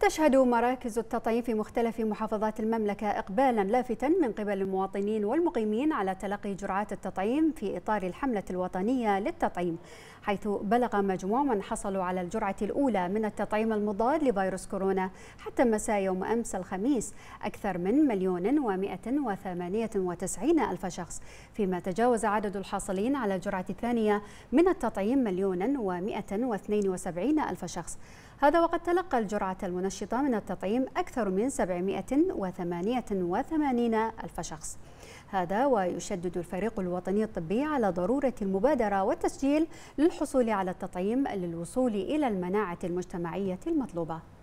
تشهد مراكز التطعيم في مختلف محافظات المملكة إقبالا لافتا من قبل المواطنين والمقيمين على تلقي جرعات التطعيم في إطار الحملة الوطنية للتطعيم حيث بلغ مجموع من حصلوا على الجرعة الأولى من التطعيم المضاد لفيروس كورونا حتى مساء يوم أمس الخميس أكثر من مليون ومائة وثمانية وتسعين ألف شخص فيما تجاوز عدد الحاصلين على الجرعة الثانية من التطعيم مليون ومائة واثنين وسبعين ألف شخص هذا وقد تلقى الجرعة المناسبة منشطة من التطعيم أكثر من 788 ألف شخص هذا ويشدد الفريق الوطني الطبي على ضرورة المبادرة والتسجيل للحصول على التطعيم للوصول إلى المناعة المجتمعية المطلوبة